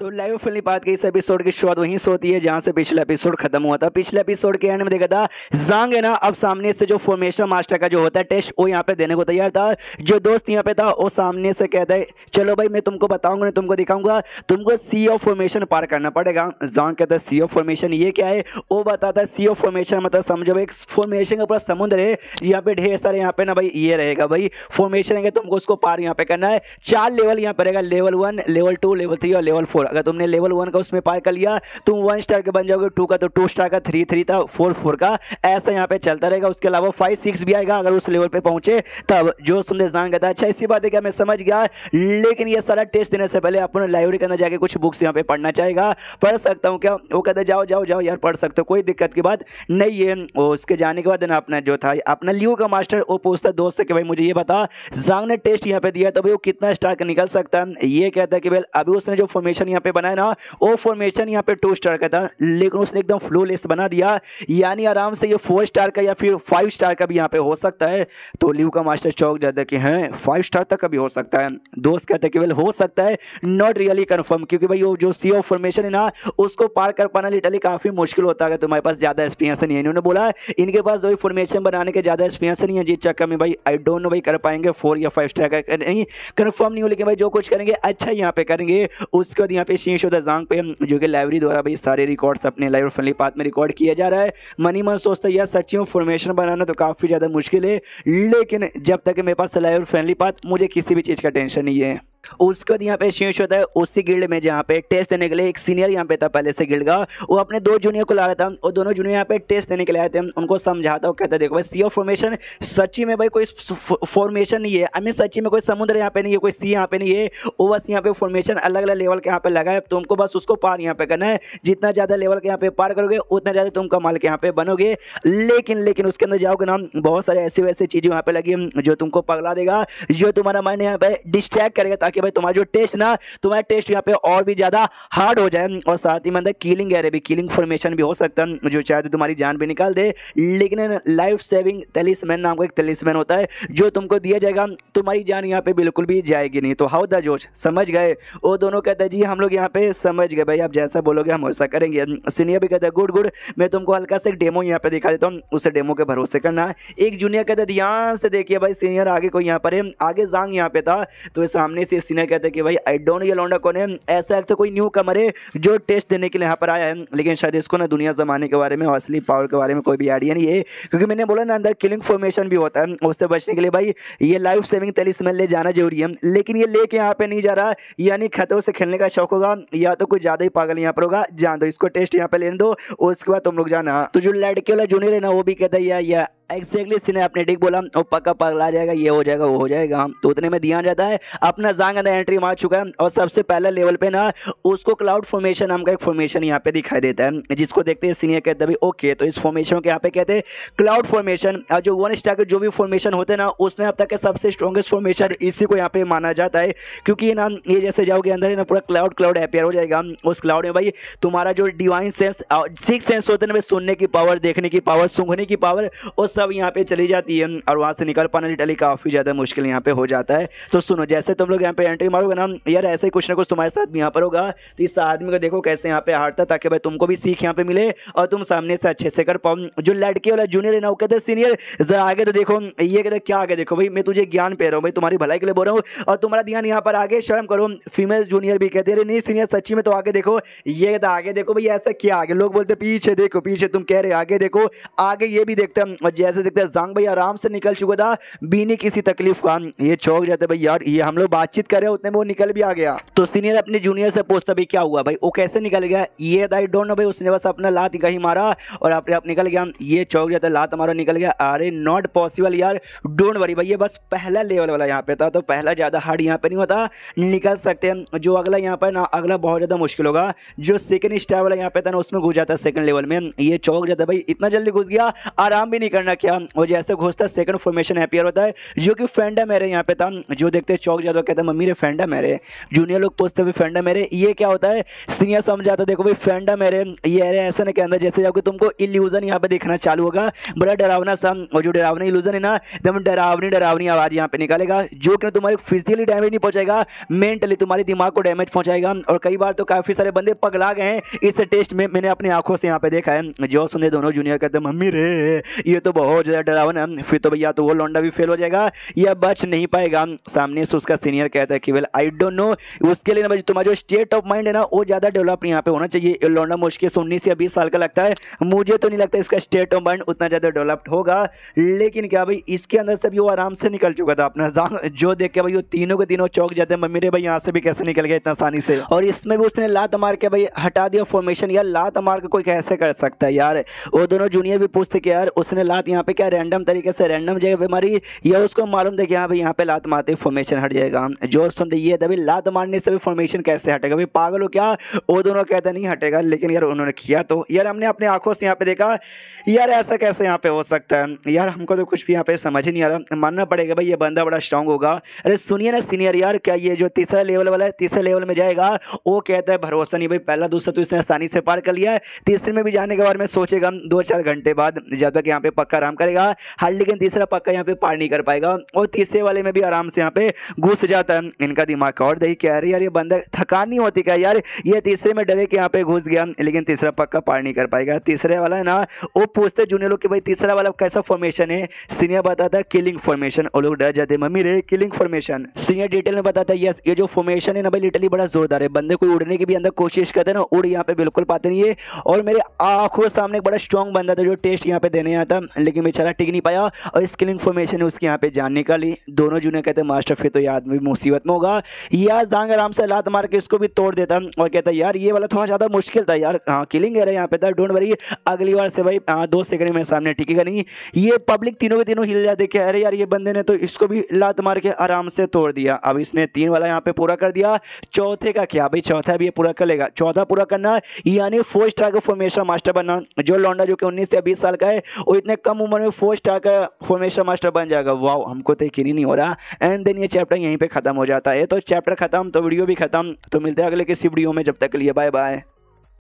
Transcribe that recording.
तो live film बात की इस एपिसोड की शुरुआत वहीं से होती है जहां से पिछला एपिसोड खत्म हुआ था पिछले एपिसोड के एंड में देखा था जांग है ना अब सामने से जो फॉर्मेशन मास्टर का जो होता है टेस्ट वो यहाँ पे देने को तैयार था जो दोस्त यहाँ पे था वो सामने से कहता है चलो भाई मैं तुमको बताऊंगा तुमको दिखाऊंगा तुमको सी ऑफ फॉर्मेशन पार करना पड़ेगा जांग कहता है सी ऑफ फॉर्मेशन ये क्या है वो बताता है सी ऑफ फॉर्मेशन मतलब समझो एक फॉर्मेशन का पूरा समुद्र है यहाँ पे ढेर सारे यहाँ पे ना भाई ये रहेगा भाई फॉर्मेशन है तुमको उसको पार यहाँ पे करना है चार लेवल यहाँ पे रहेगा level one level two level three और लेवल फोर फोर अगर तुमने लेवल वन का उसमें पार कर लिया तुम वन स्टार के बन जाओगे टू का तो टू स्टार का थ्री थ्री था फोर फोर का ऐसा यहाँ पे चलता रहेगा उसके अलावा फाइव सिक्स भी आएगा अगर उस लेवल पर पहुंचे तब जो सुंदर जान गया अच्छा इसी बात है क्या मैं समझ गया लेकिन ये सारा टेस्ट देने से पहले अपने लाइब्रेरी के अंदर जाकर कुछ बुक्स यहाँ पे पढ़ना चाहेगा पढ़ सकता हूँ क्या वो कहते जाओ जाओ जाओ यार पढ़ सकते हो कोई दिक्कत की बात नहीं है उसके जाने के बाद ना अपना जो था अपना लियो का मास्टर वो पूछता दोस्त से कि भाई मुझे ये बता जांग ने टेस्ट यहाँ पे दिया तो भाई वो कितना स्टार निकल सकता है ये कहता है कि भाई अभी उसने जो फॉर्मेशन यहाँ पे बनाया ना वो फॉर्मेशन यहाँ पे टू स्टार का था लेकिन उसने एकदम फ्लोलेस बना दिया यानी आराम से ये फोर स्टार का या फिर फाइव स्टार का भी यहाँ पे हो सकता है तो लिव का मास्टर चौक ज्यादा कि हैं फाइव स्टार तक का भी हो सकता है दोस्त कहते हैं केवल हो सकता है नॉट रियली कन्फर्म क्योंकि भाई वो जो सी ऑफ फॉर्मेशन है ना उसको पार कर पाना लिटरली काफ़ी मुश्किल होता है तुम्हारे पास ज़्यादा एक्सपीरियंस नहीं है इन्होंने बोला इनके पास जो फॉर्मेशन बनाने के ज़्यादा एक्सपीरियंस नहीं है जिस चक्कर में भाई आई डोंट नो भाई कर पाएंगे फोर या फाइव स्टार का नहीं कन्फर्म नहीं हो लेकिन भाई जो कुछ करेंगे अच्छा यहाँ पे करेंगे उसके बाद यहाँ पे शीशोदा जांग पे जो कि लाइब्रेरी द्वारा भाई सारे रिकॉर्ड्स अपने लाइव फनली पाथ में रिकॉर्ड किया जा रहा है मनी मन सोचता है यार सच्ची में फॉर्मेशन बनाना तो काफ़ी ज़्यादा मुश्किल है लेकिन जब तक मेरे पास लाइव फनली पाथ मुझे किसी भी चीज़ का टेंशन नहीं है उसके बाद यहाँ पे शीर्ष होता है उसी गिल्ड में जहाँ पे टेस्ट देने के लिए एक सीनियर यहाँ पे था पहले से गिल्ड का वो अपने दो जूनियर को ला रहा था और दोनों जूनियर यहाँ पे टेस्ट देने के लिए आए थे उनको समझाता हूँ कहता देखो भाई सी ऑफ फॉर्मेशन सची में भाई कोई फॉर्मेशन नहीं है आई मीन सची में कोई समुद्र यहाँ पे नहीं है कोई सी यहाँ पे नहीं है वो बस यहाँ पे फॉर्मेशन अलग अलग लेवल के यहाँ पे लगा है तुमको बस उसको पार यहाँ पे करना है जितना ज़्यादा लेवल के यहाँ पे पार करोगे उतना ज़्यादा तुम कमाल के यहाँ पे बनोगे लेकिन लेकिन उसके अंदर जाओगे ना बहुत सारे ऐसी वैसी चीज़ें वहाँ पे लगी जो तुमको पगला देगा जो तुम्हारा माइंड यहाँ पे डिस्ट्रैक्ट करेगा ताकि कि भाई तुम्हारा जो टेस्ट ना तुम्हारा टेस्ट यहाँ पे और भी ज़्यादा हार्ड हो जाए और साथ ही मतलब कीलिंग एरे भी कीलिंग फॉर्मेशन भी हो सकता है जो चाहे तो तुम्हारी जान भी निकाल दे लेकिन लाइफ सेविंग टेलिसमैन नाम का एक टेलिसमैन होता है जो तुमको दिया जाएगा तुम्हारी जान यहाँ पे बिल्कुल भी जाएगी नहीं तो हाउ द जोश समझ गए वो दोनों कहते हैं जी हम लोग यहाँ पे समझ गए भाई आप जैसा बोलोगे हम वैसा करेंगे सीनियर भी कहते हैं गुड गुड मैं तुमको हल्का सा एक डेमो यहाँ पे दिखा देता हूँ उसे डेमो के भरोसे करना एक जूनियर कहते ध्यान से देखिए भाई सीनियर आगे कोई यहाँ पर है आगे जांग यहाँ पे था तो सामने से सीनियर कहते हैं कि भाई आई डोंट ये लौंडा कौन है ऐसा एक तो कोई न्यू कमर है जो टेस्ट देने के लिए यहाँ पर आया है लेकिन शायद इसको ना दुनिया जमाने के बारे में असली पावर के बारे में कोई भी आइडिया नहीं है क्योंकि मैंने बोला ना अंदर किलिंग फॉर्मेशन भी होता है उससे बचने के लिए भाई ये लाइफ सेविंग टेलिसमैन ले जाना जरूरी है लेकिन ये लेके यहाँ पे नहीं जा रहा यानी खतरों से खेलने का शौक होगा या तो कुछ ज़्यादा ही पागल यहाँ पर होगा जान दो इसको टेस्ट यहाँ पे लेने दो उसके बाद तुम लोग जाना तो जो लड़के वाला जूनियर है ना वो भी कहता है या एक्जैक्टली इसने आपने डिग बोला और पक्का पगला जाएगा ये हो जाएगा वो हो जाएगा हम तो उतने में ध्यान जाता है अपना जांग अंदर एंट्री मार चुका है और सबसे पहला लेवल पे ना उसको क्लाउड फॉर्मेशन नाम का एक फॉर्मेशन यहाँ पे दिखाई देता है जिसको देखते हैं सीनियर कहते हैं ओके तो इस फॉर्मेशन को यहाँ पे कहते हैं क्लाउड फॉर्मेशन और जो वन स्टार के जो भी फॉर्मेशन होते हैं ना उसमें अब तक के सबसे स्ट्रॉगेस्ट फॉर्मेशन इसी को यहाँ पे माना जाता है क्योंकि ये ना ये जैसे जाओगे अंदर ना पूरा क्लाउड क्लाउड अपेयर हो जाएगा उस क्लाउड में भाई तुम्हारा जो डिवाइन सेंस सिक्स सेंस होते हैं ना सुनने की पावर देखने की पावर सूंघने की पावर और सब यहाँ पे चली जाती है और वहाँ से निकल पाना लिटली काफ़ी ज़्यादा मुश्किल यहाँ पे हो जाता है तो सुनो जैसे तुम लोग यहाँ पे एंट्री मारोगे ना यार ऐसे कुछ ना कुछ तुम्हारे साथ भी यहाँ पर होगा तो इस आदमी को देखो कैसे यहाँ पे हारता ताकि भाई तुमको भी सीख यहाँ पे मिले और तुम सामने से अच्छे से कर पाओ जो लड़के वाला जूनियर है ना वो कहते सीनियर जरा आगे तो देखो ये कहते क्या आगे देखो भाई मैं तुझे ज्ञान पे रहा हूँ भाई तुम्हारी भलाई के लिए बोल रहा हूँ और तुम्हारा ध्यान यहाँ पर आगे शर्म करो फीमेल जूनियर भी कहते अरे नहीं सीनियर सच्ची में तो आगे देखो ये कहते आगे देखो भाई ऐसा क्या आगे लोग बोलते पीछे देखो पीछे तुम कह रहे आगे देखो आगे ये भी देखते हैं जैसे देखते हैं जांग भाई आराम से निकल चुका था बीनी किसी तकलीफ का ये चौक जाते भाई यार ये हम लोग बातचीत करे उतने में वो निकल भी आ गया तो सीनियर अपने जूनियर से पूछता भाई क्या हुआ भाई वो कैसे निकल गया ये आई डोंट नो भाई उसने बस अपना लात कहीं मारा और अपने आप निकल गया ये चौक जाता लात हमारा निकल गया अरे नॉट पॉसिबल यार डोंट वरी भाई ये बस पहला लेवल वाला यहाँ पे था तो पहला ज़्यादा हार्ड यहाँ पे नहीं होता निकल सकते हैं जो अगला यहाँ पर ना अगला बहुत ज़्यादा मुश्किल होगा जो सेकंड स्टार वाला यहाँ पे था ना उसमें घुस जाता है सेकंड लेवल में ये चौक जाता भाई इतना जल्दी घुस गया आराम भी नहीं करना क्या वो जैसे घुसता सेकंड फॉर्मेशन अपेयर होता है जो कि फेंडा मेरे यहाँ पे था जो देखते हैं चौक जाता कहते हैं मम्मी रे फेंडा मेरे जूनियर लोग पूछते हुए फेंडा मेरे ये क्या होता है सीनियर समझाता देखो भाई फेंडा मेरे ये अरे ऐसे ना कहना जैसे जाओगे तुमको इल्यूजन यहाँ पे देखना चालू होगा बड़ा डरावना सा और जो डरावना इल्यूजन है ना एकदम डरावनी डरावनी आवाज़ यहाँ पे निकालेगा जो कि तुम्हारी फिजिकली डैमेज नहीं पहुंचाएगा मेंटली तुम्हारे दिमाग को डैमेज पहुंचाएगा और कई बार तो काफ़ी सारे बंदे पगला गए हैं इस टेस्ट में मैंने अपनी आंखों से यहाँ पे देखा है जो सुने दोनों जूनियर कहते मम्मी रे ये तो बहुत हो जाए डरावन फिर तो भैया तो वो लौंडा भी फेल हो जाएगा या बच नहीं पाएगा सामने से उसका सीनियर कहता है कि वेल आई डोंट नो उसके लिए ना भाई तुम्हारा जो स्टेट ऑफ माइंड है ना वो ज़्यादा डेवलप यहाँ पे होना चाहिए लौंडा मुश्किल से उन्नीस या बीस साल का लगता है मुझे तो नहीं लगता इसका स्टेट ऑफ माइंड उतना ज़्यादा डेवलप्ड होगा लेकिन क्या भाई इसके अंदर से भी वो आराम से निकल चुका था अपना जान जो देख के भाई वो तीनों के तीनों चौक जाते हैं मम्मी रे भाई यहाँ से भी कैसे निकल गया इतना आसानी से और इसमें भी उसने लात मार के भाई हटा दिया फॉर्मेशन या लात मार के कोई कैसे कर सकता है यार वो दोनों जूनियर भी पूछते कि यार उसने लात यहाँ पे क्या रैंडम तरीके से रैंडम जगह पे मारी या उसको मालूम था कि हाँ भाई यहाँ पे लात मारते फॉर्मेशन हट जाएगा जोर सुन दे ये तभी लात मारने से भी फॉर्मेशन कैसे हटेगा भाई पागल हो क्या वो दोनों कहते नहीं हटेगा लेकिन यार उन्होंने किया तो यार हमने अपने आंखों से यहाँ पे देखा यार ऐसा कैसे यहाँ पे हो सकता है यार हमको तो कुछ भी यहाँ पे समझ ही नहीं आ रहा मानना पड़ेगा भाई ये बंदा बड़ा स्ट्रांग होगा अरे सुनिए ना सीनियर यार क्या ये जो तीसरा लेवल वाला है तीसरे लेवल में जाएगा वो कहता है भरोसा नहीं भाई पहला दूसरा तो इसने आसानी से पार कर लिया है तीसरे में भी जाने के बारे में सोचेगा दो चार घंटे बाद जब तक यहाँ पे पक्का आराम करेगा हर हाँ, लेकिन तीसरा पक्का यहाँ पे पार नहीं कर पाएगा और तीसरे वाले में भी आराम से यहाँ पे घुस जाता है इनका दिमाग और देखिए क्या यार ये बंदा थकान नहीं होती क्या यार ये तीसरे में डरे कि यहाँ पे घुस गया लेकिन तीसरा पक्का पार नहीं कर पाएगा तीसरे वाला है ना वो पूछते जूनियर लोग कि भाई तीसरा वाला कैसा फॉर्मेशन है सीनियर बताता है किलिंग फॉर्मेशन और लोग डर जाते मम्मी रे किलिंग फॉर्मेशन सीनियर डिटेल में बताता है यस ये जो फॉर्मेशन है ना भाई लिटरली बड़ा जोरदार है बंदे कोई उड़ने की भी अंदर कोशिश करते ना उड़ यहाँ पे बिल्कुल पाते नहीं है और मेरे आंखों सामने एक बड़ा स्ट्रॉन्ग बंदा था जो टेस्ट यहाँ पे देने आता लेकिन बेचारा टिक नहीं पाया और स्किल इन्फॉर्मेशन उसके यहाँ पे जान निकाली दोनों जूनियर कहते हैं मास्टर फिर तो ये आदमी मुसीबत में होगा या जांग आराम से लात मार के उसको भी तोड़ देता और कहता यार ये वाला थोड़ा ज़्यादा मुश्किल था यार हाँ किलिंग है यहाँ पे था डोंट वरी अगली बार से भाई हाँ दो सेकंड मेरे सामने टिकेगा नहीं ये पब्लिक तीनों के तीनों हिल जाते कह अरे यार ये बंदे ने तो इसको भी लात मार के आराम से तोड़ दिया अब इसने तीन वाला यहाँ पे पूरा कर दिया चौथे का क्या भाई चौथा भी ये पूरा कर लेगा चौथा पूरा करना यानी फोर स्टार फॉर्मेशन मास्टर बनना जो लौंडा जो कि उन्नीस से बीस साल का है वो इतने कम कम उम्र में फोर स्टार का फॉर्मेशन मास्टर बन जाएगा वाओ हमको तो यकीन ही नहीं हो रहा एंड देन ये चैप्टर यहीं पे खत्म हो जाता है तो चैप्टर खत्म तो वीडियो भी खत्म तो मिलते हैं अगले किसी वीडियो में जब तक के लिए बाय बाय